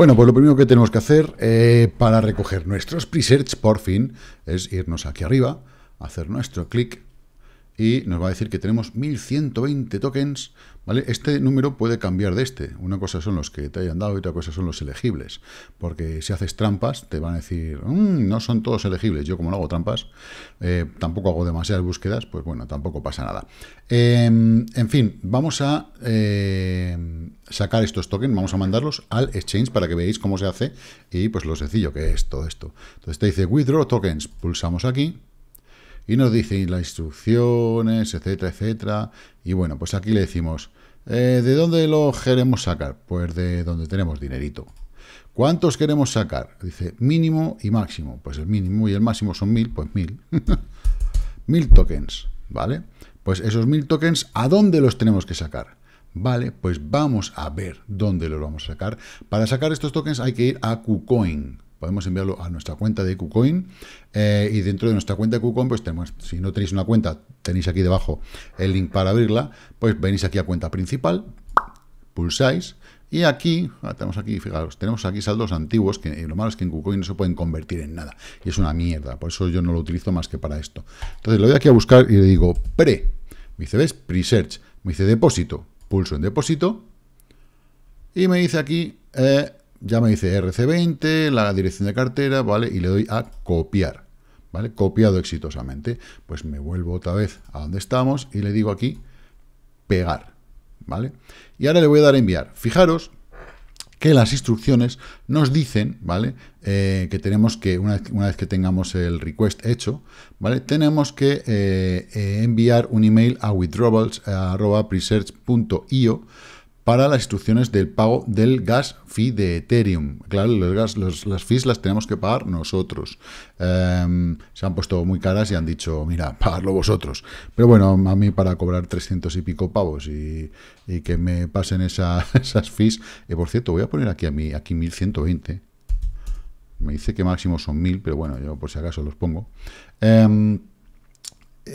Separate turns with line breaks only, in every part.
Bueno, pues lo primero que tenemos que hacer eh, para recoger nuestros presets, por fin, es irnos aquí arriba, hacer nuestro clic y nos va a decir que tenemos 1120 tokens, ¿vale? Este número puede cambiar de este. Una cosa son los que te hayan dado y otra cosa son los elegibles, porque si haces trampas te van a decir, mm, no son todos elegibles. Yo como no hago trampas, eh, tampoco hago demasiadas búsquedas, pues bueno, tampoco pasa nada. Em, en fin, vamos a eh, sacar estos tokens, vamos a mandarlos al exchange para que veáis cómo se hace y pues lo sencillo que es todo esto. Entonces te dice withdraw tokens, pulsamos aquí y nos dice las instrucciones, etcétera, etcétera. Y bueno, pues aquí le decimos, eh, ¿de dónde lo queremos sacar? Pues de donde tenemos dinerito. ¿Cuántos queremos sacar? Dice mínimo y máximo. Pues el mínimo y el máximo son mil, pues mil. mil tokens, ¿vale? Pues esos mil tokens, ¿a dónde los tenemos que sacar? Vale, pues vamos a ver dónde los vamos a sacar. Para sacar estos tokens hay que ir a KuCoin, podemos enviarlo a nuestra cuenta de KuCoin eh, y dentro de nuestra cuenta de KuCoin, pues tenemos, si no tenéis una cuenta, tenéis aquí debajo el link para abrirla, pues venís aquí a cuenta principal, pulsáis y aquí, ah, tenemos aquí, fijaros, tenemos aquí saldos antiguos, que lo malo es que en KuCoin no se pueden convertir en nada, y es una mierda, por eso yo no lo utilizo más que para esto. Entonces lo voy aquí a buscar y le digo pre, me dice, ¿ves? Pre-search, me dice depósito, pulso en depósito, y me dice aquí eh, ya me dice RC20, la dirección de cartera, ¿vale? Y le doy a copiar, ¿vale? Copiado exitosamente. Pues me vuelvo otra vez a donde estamos y le digo aquí pegar, ¿vale? Y ahora le voy a dar a enviar. Fijaros que las instrucciones nos dicen, ¿vale? Eh, que tenemos que, una vez, que tengamos el request hecho, ¿vale? Tenemos que eh, eh, enviar un email a withdrawals.presearch.io para las instrucciones del pago del gas fee de Ethereum. Claro, gas, las fees las tenemos que pagar nosotros. Em, se han puesto muy caras y han dicho, mira, pagarlo vosotros. Pero bueno, a mí para cobrar 300 y pico pavos y, que me pasen esas fees. Eh, por cierto, voy a poner aquí a mí, aquí 1120. Me dice que máximo son 1000, pero bueno, yo por si acaso los pongo. Em,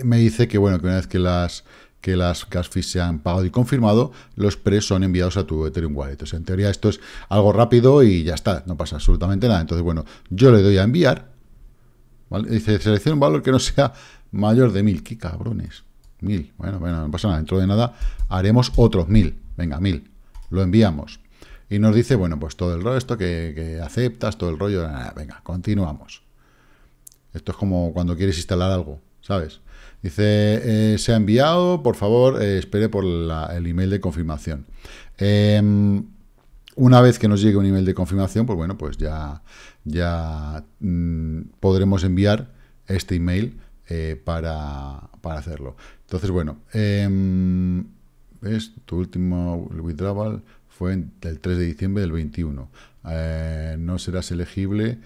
me dice que bueno, que una vez que las que las gas fees se han pagado y confirmado, los pre son enviados a tu Ethereum Wallet. Entonces en teoría esto es algo rápido y ya está, no pasa absolutamente nada. Entonces, bueno, yo le doy a enviar, Dice, selecciona un valor que no sea mayor de mil. ¡Qué cabrones! Mil. Bueno, bueno, no pasa nada. Dentro de nada haremos otros mil. Venga, mil. Lo enviamos. Y nos dice, bueno, pues todo el rollo, esto que, aceptas, todo el rollo. Nada, venga, continuamos. Esto es como cuando quieres instalar algo, ¿sabes? Dice, eh, se ha enviado, por favor, eh, espere por el email de confirmación. Em, una vez que nos llegue un email de confirmación, pues bueno, pues ya, ya mm, podremos enviar este email eh, para, para, hacerlo. Entonces, bueno, em, ¿ves? Tu último withdrawal fue el 3 de diciembre del 21. no serás elegible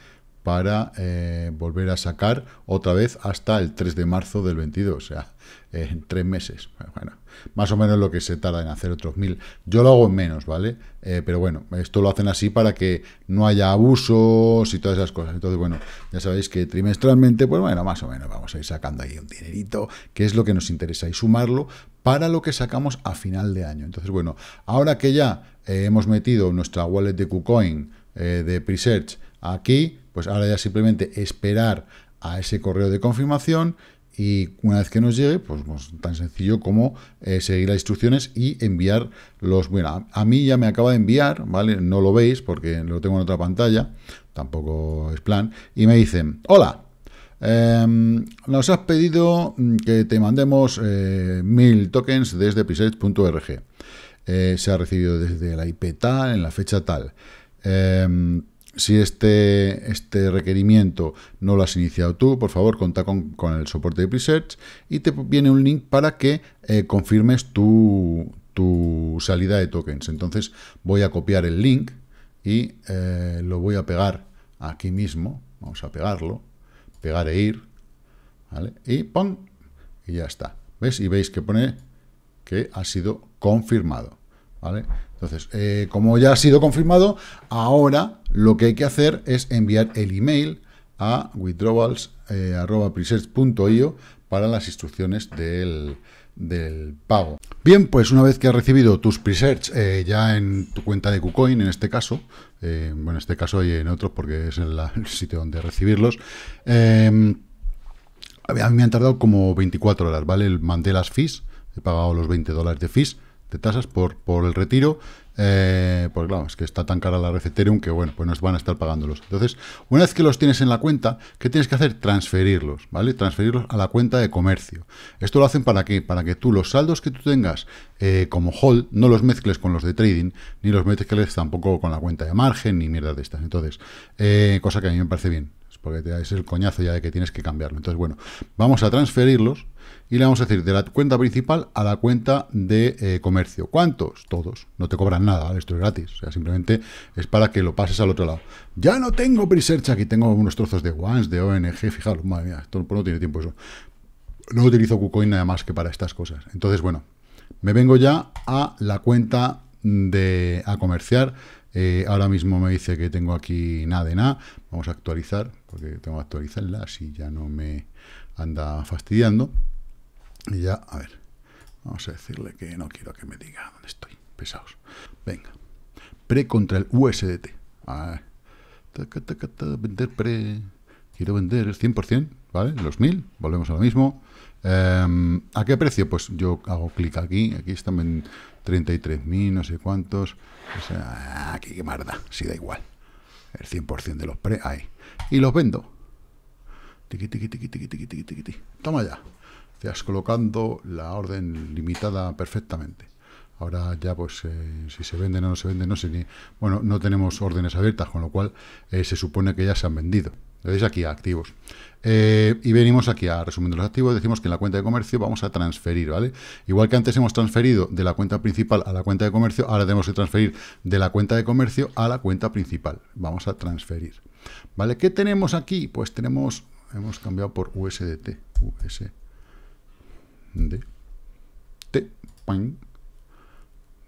para eh, volver a sacar otra vez hasta el 3 de marzo del 22, o sea, en tres meses. Bueno, más o menos lo que se tarda en hacer otros mil. Yo lo hago en menos, ¿vale? Eh, pero bueno, esto lo hacen así para que no haya abusos y todas esas cosas. Entonces, bueno, ya sabéis que trimestralmente, pues bueno, más o menos vamos a ir sacando ahí un dinerito, que es lo que nos interesa, y sumarlo para lo que sacamos a final de año. Entonces, bueno, ahora que ya eh, hemos metido nuestra wallet de KuCoin de Presearch aquí, pues ahora ya simplemente esperar a ese correo de confirmación y una vez que nos llegue, pues, pues tan sencillo como eh, seguir las instrucciones y enviar los... Bueno, a, mí ya me acaba de enviar, ¿vale? No lo veis porque lo tengo en otra pantalla, tampoco es plan, y me dicen, hola, em, nos has pedido que te mandemos eh, mil tokens desde preset.org. Eh, se ha recibido desde la IP tal, en la fecha tal. Em, si este, este requerimiento no lo has iniciado tú, por favor, contá con, el soporte de presets y te viene un link para que eh, confirmes tu, salida de tokens. Entonces voy a copiar el link y eh, lo voy a pegar aquí mismo. Vamos a pegarlo, pegar e ir, Y ¡pum! Y ya está. ¿Ves? Y veis que pone que ha sido confirmado. ¿Vale? Entonces, eh, como ya ha sido confirmado, ahora lo que hay que hacer es enviar el email a withdrawals.presearch.io eh, para las instrucciones del, pago. Bien, pues una vez que has recibido tus presets eh, ya en tu cuenta de KuCoin, en este caso, bueno, en este caso y en otros porque es el, sitio donde recibirlos, a mí me han tardado como 24 horas, ¿vale? Mandé las fees, he pagado los 20 dólares de fees, de tasas por, por el retiro, eh, porque claro, es que está tan cara la red que bueno, pues nos van a estar pagándolos. Entonces, una vez que los tienes en la cuenta, ¿qué tienes que hacer? Transferirlos, ¿vale? Transferirlos a la cuenta de comercio. Esto lo hacen para qué? Para que tú los saldos que tú tengas eh, como hold no los mezcles con los de trading, ni los mezcles tampoco con la cuenta de margen, ni mierda de estas. Entonces, eh, cosa que a mí me parece bien, porque es el coñazo ya de que tienes que cambiarlo. Entonces, bueno, vamos a transferirlos y le vamos a decir de la cuenta principal a la cuenta de eh, comercio. ¿Cuántos? Todos. No te cobran nada, ¿vale? esto es gratis. O sea, simplemente es para que lo pases al otro lado. Ya no tengo Presearch, aquí tengo unos trozos de ones de ONG, fijaros, madre mía, esto no tiene tiempo eso. No utilizo KuCoin nada más que para estas cosas. Entonces, bueno, me vengo ya a la cuenta de a comerciar. Eh, ahora mismo me dice que tengo aquí nada de nada. Vamos a actualizar, porque tengo que actualizarla, así ya no me anda fastidiando. Y ya, a ver, vamos a decirle que no quiero que me diga dónde estoy. Pesados. Venga. Pre contra el USDT. vender pre. Quiero vender el 100%, ¿vale? Los 1000, volvemos a lo mismo. Em, ¿A qué precio? Pues yo hago clic aquí, aquí están en 33.000, no sé cuántos. O sea, aquí qué marda, si sí, da igual. El 100% de los pre, ahí. Y los vendo. tiki tiki tiki tiki tiki tiki tiki Toma ya te colocando la orden limitada perfectamente. Ahora ya, pues, eh, si se vende o no se vende no sé ni... Bueno, no tenemos órdenes abiertas, con lo cual eh, se supone que ya se han vendido. Le veis aquí a activos. Eh, y venimos aquí a resumiendo los activos. Decimos que en la cuenta de comercio vamos a transferir, ¿vale? Igual que antes hemos transferido de la cuenta principal a la cuenta de comercio, ahora tenemos que transferir de la cuenta de comercio a la cuenta principal. Vamos a transferir. ¿Vale? ¿Qué tenemos aquí? Pues tenemos... Hemos cambiado por USDT. USDT de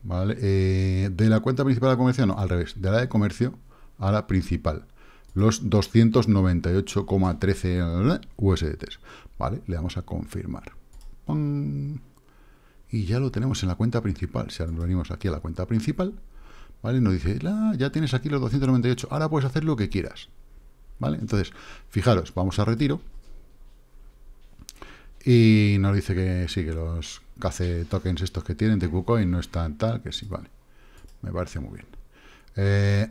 ¿vale? Eh, de la cuenta principal a comercio, no, al revés, de la de comercio a la principal. Los 298,13 USDT ¿vale? Le damos a confirmar. Y ya lo tenemos en la cuenta principal. Si ahora nos venimos aquí a la cuenta principal, ¿vale? Nos dice, ya tienes aquí los 298, ahora puedes hacer lo que quieras, ¿vale? Entonces, fijaros, vamos a retiro. Y nos dice que sí, que los CACE tokens estos que tienen de KuCoin no están tal, que sí, vale. Me parece muy bien. Eh,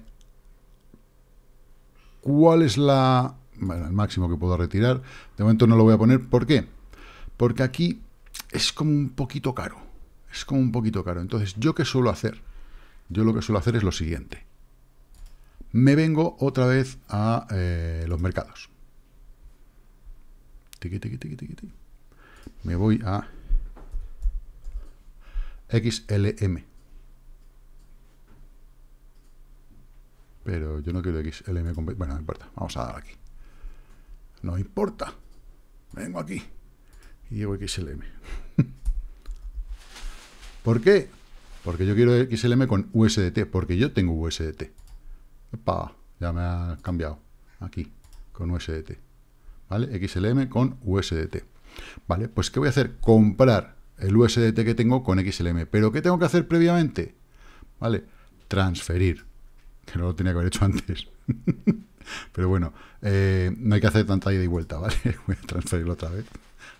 ¿Cuál es la... Bueno, el máximo que puedo retirar. De momento no lo voy a poner. ¿Por qué? Porque aquí es como un poquito caro. Es como un poquito caro. Entonces, ¿yo qué suelo hacer? Yo lo que suelo hacer es lo siguiente. Me vengo otra vez a eh, los mercados. tiqui, tiqui, tiqui, tiqui me voy a XLM. Pero yo no quiero XLM. Bueno, no importa. Vamos a dar aquí. No importa. Vengo aquí. Y llevo XLM. ¿Por qué? Porque yo quiero XLM con USDT. Porque yo tengo USDT. ya me ha cambiado. Aquí, con USDT. ¿Vale? XLM con USDT. Vale, pues ¿qué voy a hacer? Comprar el USDT que tengo con XLM. ¿Pero qué tengo que hacer previamente? Vale, transferir. Que no lo tenía que haber hecho antes. Pero bueno, eh, no hay que hacer tanta ida y vuelta, ¿vale? Voy a transferirlo otra vez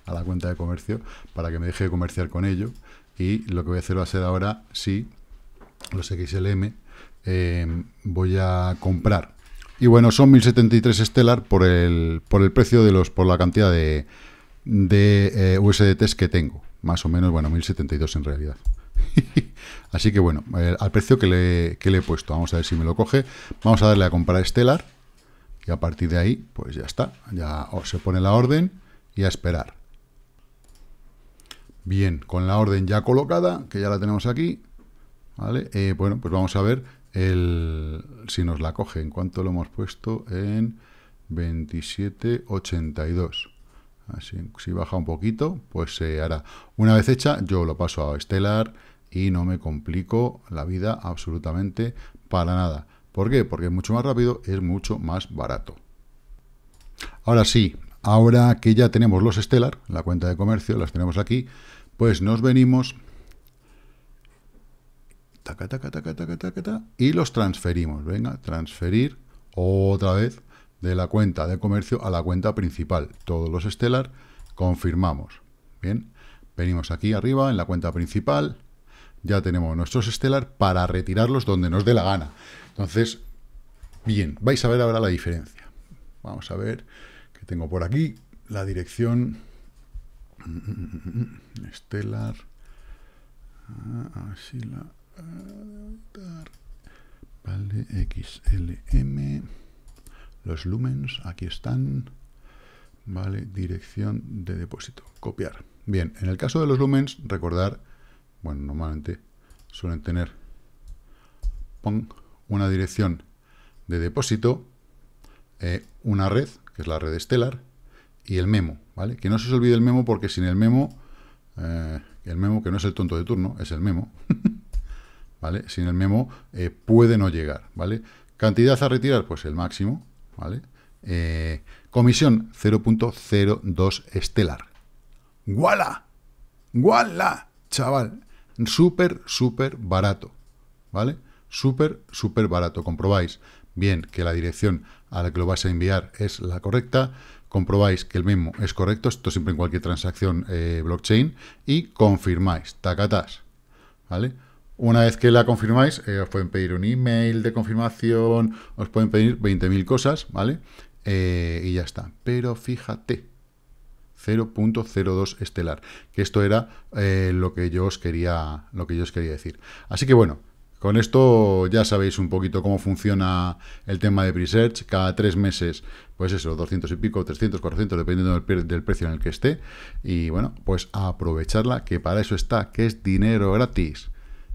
a la cuenta de comercio para que me deje de comerciar con ello. Y lo que voy a hacer va a ser ahora, sí, los XLM, eh, voy a comprar. Y bueno, son 1073 estelar por el, por el precio de los, por la cantidad de, de eh, USDTs que tengo. Más o menos, bueno, 1072 en realidad. Así que bueno, eh, al precio que le, le, he puesto. Vamos a ver si me lo coge. Vamos a darle a comprar Stellar. Y a partir de ahí, pues ya está. Ya se pone la orden y a esperar. Bien, con la orden ya colocada, que ya la tenemos aquí. ¿vale? Eh, bueno, pues vamos a ver el, si nos la coge. ¿En cuánto lo hemos puesto? En 27.82 si baja un poquito, pues se hará. Una vez hecha, yo lo paso a estelar y no me complico la vida absolutamente para nada. ¿Por qué? Porque es mucho más rápido, es mucho más barato. Ahora sí, ahora que ya tenemos los Stellar, la cuenta de comercio, las tenemos aquí, pues nos venimos y los transferimos. Venga, transferir otra vez de la cuenta de comercio a la cuenta principal. Todos los Stellar confirmamos. Bien, venimos aquí arriba en la cuenta principal. Ya tenemos nuestros Stellar para retirarlos donde nos dé la gana. Entonces, bien, vais a ver ahora la diferencia. Vamos a ver que tengo por aquí la dirección Stellar. Ah, así la... Vale, XLM. Los lumens, aquí están. Vale, dirección de depósito. Copiar. Bien, en el caso de los lumens, recordar, bueno, normalmente suelen tener pong una dirección de depósito, eh, una red, que es la red estelar, y el memo, ¿vale? Que no se os olvide el memo porque sin el memo, eh, el memo que no es el tonto de turno, es el memo, ¿vale? Sin el memo eh, puede no llegar, ¿vale? Cantidad a retirar, pues el máximo, ¿vale? Eh, comisión 0.02 estelar. ¡Guala! ¡Guala! Chaval, súper, súper barato, ¿vale? Súper, súper barato. Comprobáis bien que la dirección a la que lo vas a enviar es la correcta, comprobáis que el mismo es correcto, esto siempre en cualquier transacción eh, blockchain, y confirmáis, tacatás, ¿vale? Una vez que la confirmáis, eh, os pueden pedir un email de confirmación, os pueden pedir 20.000 cosas, ¿vale? Eh, y ya está. Pero fíjate, 0.02 estelar, que esto era eh, lo, que yo os quería, lo que yo os quería decir. Así que bueno, con esto ya sabéis un poquito cómo funciona el tema de Presearch. Cada tres meses, pues eso, 200 y pico, 300, 400, dependiendo del, precio en el que esté. Y bueno, pues aprovecharla, que para eso está, que es dinero gratis.